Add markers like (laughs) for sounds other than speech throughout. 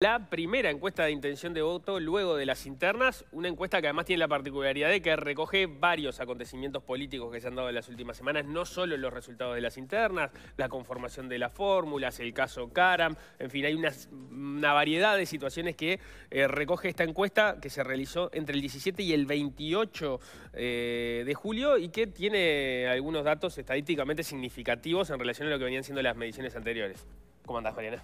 La primera encuesta de intención de voto luego de las internas, una encuesta que además tiene la particularidad de que recoge varios acontecimientos políticos que se han dado en las últimas semanas, no solo los resultados de las internas, la conformación de las fórmulas, el caso Karam, en fin, hay una, variedad de situaciones que eh, recoge esta encuesta que se realizó entre el 17 y el 28 eh, de julio y que tiene algunos datos estadísticamente significativos en relación a lo que venían siendo las mediciones anteriores. ¿Cómo andás, Mariana?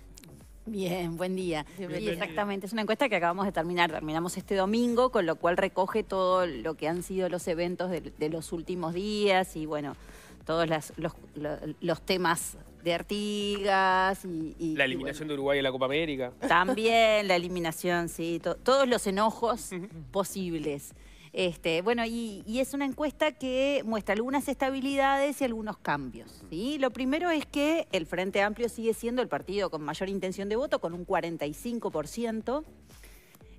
Bien, buen día. exactamente, es una encuesta que acabamos de terminar, terminamos este domingo, con lo cual recoge todo lo que han sido los eventos de, los últimos días y bueno, todos los, temas de Artigas y... la eliminación de Uruguay en la Copa América. También la eliminación, sí, todos los enojos posibles. Este, bueno, y, es una encuesta que muestra algunas estabilidades y algunos cambios. Lo primero es que el Frente Amplio sigue siendo el partido con mayor intención de voto, con un 45%.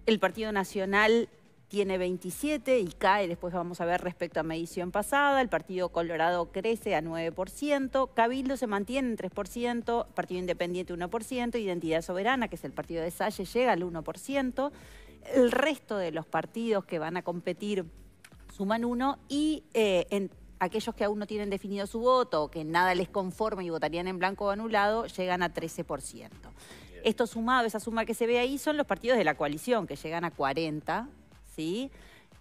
El Partido Nacional tiene 27 y cae, después vamos a ver respecto a medición pasada, el Partido Colorado crece a 9%, Cabildo se mantiene en 3%, Partido Independiente 1%, Identidad Soberana, que es el partido de Salle, llega al 1%, el resto de los partidos que van a competir suman uno y eh, aquellos que aún no tienen definido su voto que nada les conforme y votarían en blanco o anulado, llegan a 13%. Esto sumado, esa suma que se ve ahí, son los partidos de la coalición, que llegan a 40, ¿sí?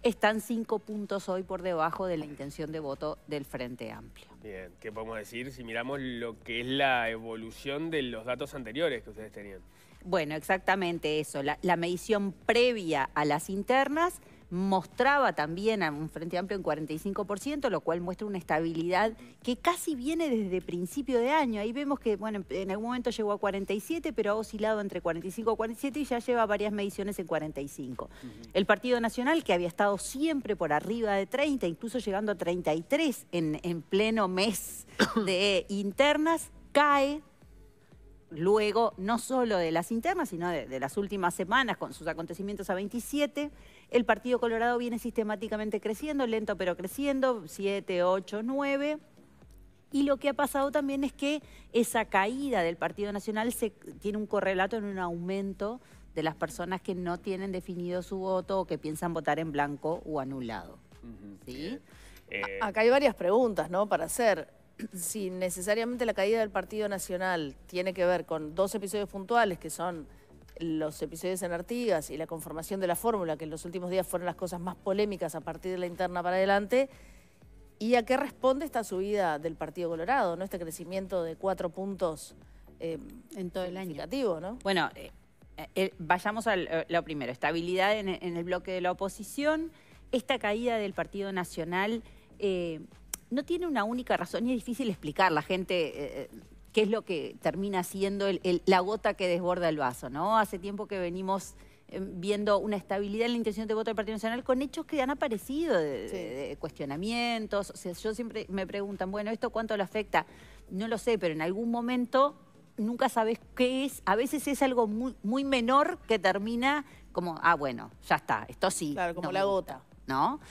están cinco puntos hoy por debajo de la intención de voto del Frente Amplio. Bien, ¿qué podemos decir si miramos lo que es la evolución de los datos anteriores que ustedes tenían? Bueno, exactamente eso, la, medición previa a las internas mostraba también a un Frente Amplio en 45%, lo cual muestra una estabilidad que casi viene desde principio de año. Ahí vemos que, bueno, en algún momento llegó a 47, pero ha oscilado entre 45 y 47 y ya lleva varias mediciones en 45. El Partido Nacional, que había estado siempre por arriba de 30, incluso llegando a 33 en, pleno mes (coughs) de internas, cae luego no solo de las internas, sino de las últimas semanas con sus acontecimientos a 27, el Partido Colorado viene sistemáticamente creciendo, lento pero creciendo, 7, 8, 9. Y lo que ha pasado también es que esa caída del Partido Nacional tiene un correlato en un aumento de las personas que no tienen definido su voto o que piensan votar en blanco o anulado. ¿Sí? Eh, acá hay varias preguntas ¿no? para hacer. (clears throat) Si necesariamente la caída del Partido Nacional tiene que ver con dos episodios puntuales que son los episodios en Artigas y la conformación de la fórmula, que en los últimos días fueron las cosas más polémicas a partir de la interna para adelante, ¿y a qué responde esta subida del Partido Colorado, ¿no? este crecimiento de cuatro puntos eh, en todo el año? ¿no? Bueno, eh, eh, eh, vayamos a lo primero, estabilidad en, el bloque de la oposición, esta caída del Partido Nacional no tiene una única razón y es difícil explicar. La gente qué es lo que termina siendo la gota que desborda el vaso, ¿no? Hace tiempo que venimos eh, viendo una estabilidad en la intención de voto del Partido Nacional con hechos que han aparecido de, cuestionamientos. O sea, yo siempre me preguntan, bueno, ¿esto cuánto lo afecta? No lo sé, pero en algún momento nunca sabes qué es. A veces es algo muy, menor que termina como, ah, bueno, ya está, esto sí. Claro, como la gota. ¿No?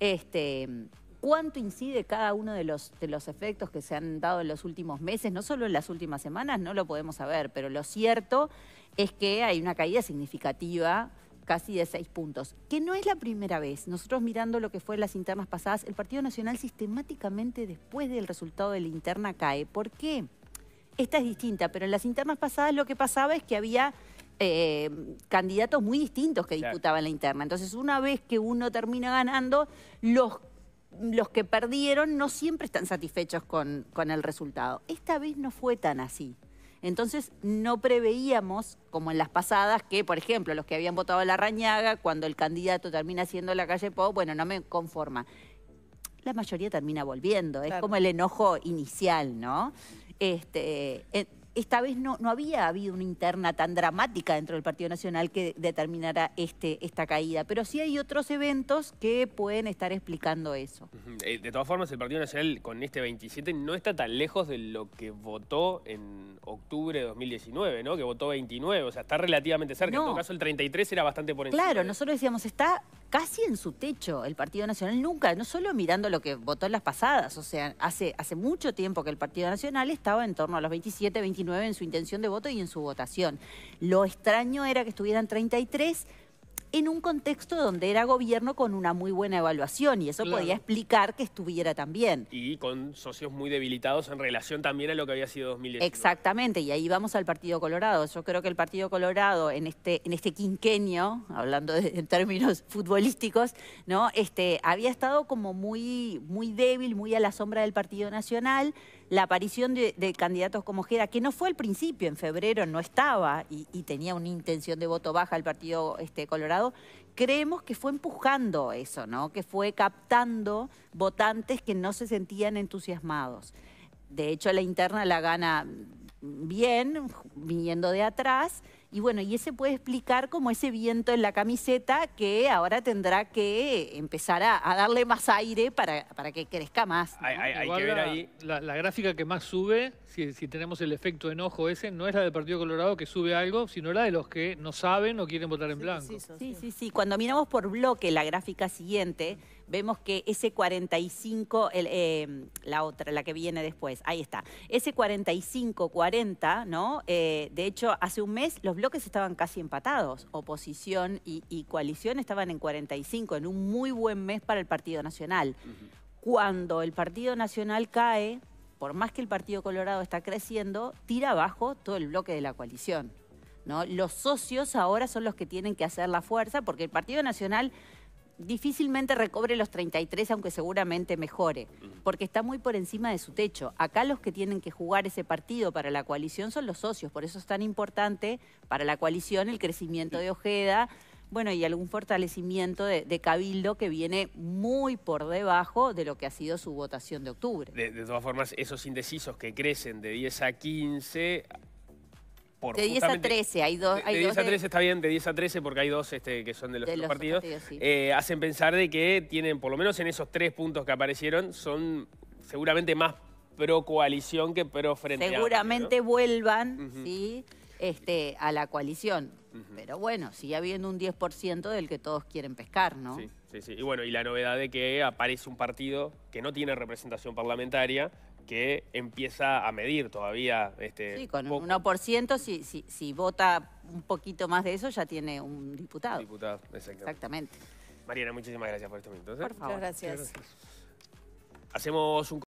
Este, cuánto incide cada uno de los, de los efectos que se han dado en los últimos meses, no solo en las últimas semanas, no lo podemos saber, pero lo cierto es que hay una caída significativa casi de seis puntos, que no es la primera vez. Nosotros mirando lo que fue en las internas pasadas, el Partido Nacional sistemáticamente después del resultado de la interna cae. ¿Por qué? Esta es distinta, pero en las internas pasadas lo que pasaba es que había eh, candidatos muy distintos que disputaban la interna. Entonces, una vez que uno termina ganando, los los que perdieron no siempre están satisfechos con, el resultado. Esta vez no fue tan así. Entonces no preveíamos, como en las pasadas, que, por ejemplo, los que habían votado a la rañaga, cuando el candidato termina siendo la calle Pau, bueno, no me conforma. La mayoría termina volviendo, es como el enojo inicial, ¿no? Este, esta vez no, había habido una interna tan dramática dentro del Partido Nacional que determinara este, esta caída. Pero sí hay otros eventos que pueden estar explicando eso. Eh, de todas formas, el Partido Nacional con este 27 no está tan lejos de lo que votó en octubre de 2019, ¿no? Que votó 29, o sea, está relativamente cerca. En tu caso, el 33 era bastante por encima. Claro, nosotros decíamos, está casi en su techo el Partido Nacional nunca, no solo mirando lo que votó en las pasadas, o sea, hace, hace mucho tiempo que el Partido Nacional estaba en torno a los 27, 29 en su intención de voto y en su votación. Lo extraño era que estuvieran 33 en un contexto donde era gobierno con una muy buena evaluación y eso podía explicar que estuviera también. Y con socios muy debilitados en relación también a lo que había sido 2018. Exactamente, y ahí vamos al Partido Colorado. Yo creo que el Partido Colorado en este, en este quinquenio, hablando en términos (laughs) futbolísticos, ¿no? este, había estado como muy, muy débil, muy a la sombra del Partido Nacional la aparición de, candidatos como Jera, que no fue al principio, en febrero no estaba y, tenía una intención de voto baja el Partido este, Colorado, creemos que fue empujando eso, ¿no? Que fue captando votantes que no se sentían entusiasmados. De hecho, la interna la gana bien, viniendo de atrás, y bueno, y ese puede explicar como ese viento en la camiseta que ahora tendrá que empezar a, darle más aire para, que crezca más. Hay, que ver ahí. La, gráfica que más sube, si, tenemos el efecto enojo ese, no es la del Partido Colorado que sube algo, sino la de los que no saben o quieren votar en blanco. Sí, sí, sí. Cuando miramos por bloque la gráfica siguiente, vemos que ese 45, em, la otra, la que viene después, ahí está. Ese 45-40, ¿no? Eh, de hecho, hace un mes los bloques estaban casi empatados. Oposición y, coalición estaban en 45, en un muy buen mes para el Partido Nacional. Cuando el Partido Nacional cae, por más que el Partido Colorado está creciendo, tira abajo todo el bloque de la coalición. ¿no? Los socios ahora son los que tienen que hacer la fuerza porque el Partido Nacional difícilmente recobre los 33, aunque seguramente mejore, porque está muy por encima de su techo. Acá los que tienen que jugar ese partido para la coalición son los socios, por eso es tan importante para la coalición el crecimiento de Ojeda, bueno, y algún fortalecimiento de, Cabildo que viene muy por debajo de lo que ha sido su votación de octubre. De, de todas formas, esos indecisos que crecen de 10 a 15 de 10 a 13, hay dos. de, 10 a 13 está bien, de 10 a 13 porque hay dos este, que son de los, otros partidos. Eh, hacen pensar de que tienen, por lo menos en esos tres puntos que aparecieron, son seguramente más pro coalición que pro frente. Seguramente vuelvan, Este, a la coalición. Pero bueno, sigue habiendo un 10% del que todos quieren pescar, ¿no? Sí, sí, sí. Y bueno, y la novedad de que aparece un partido que no tiene representación parlamentaria, que empieza a medir todavía. Este, sí, con un 1%, si, si, si, vota un poquito más de eso, ya tiene un diputado. Un Diputado, exactamente. exactamente. Mariana, muchísimas gracias por este minuto. ¿eh? Por favor. Muchas gracias. Hacemos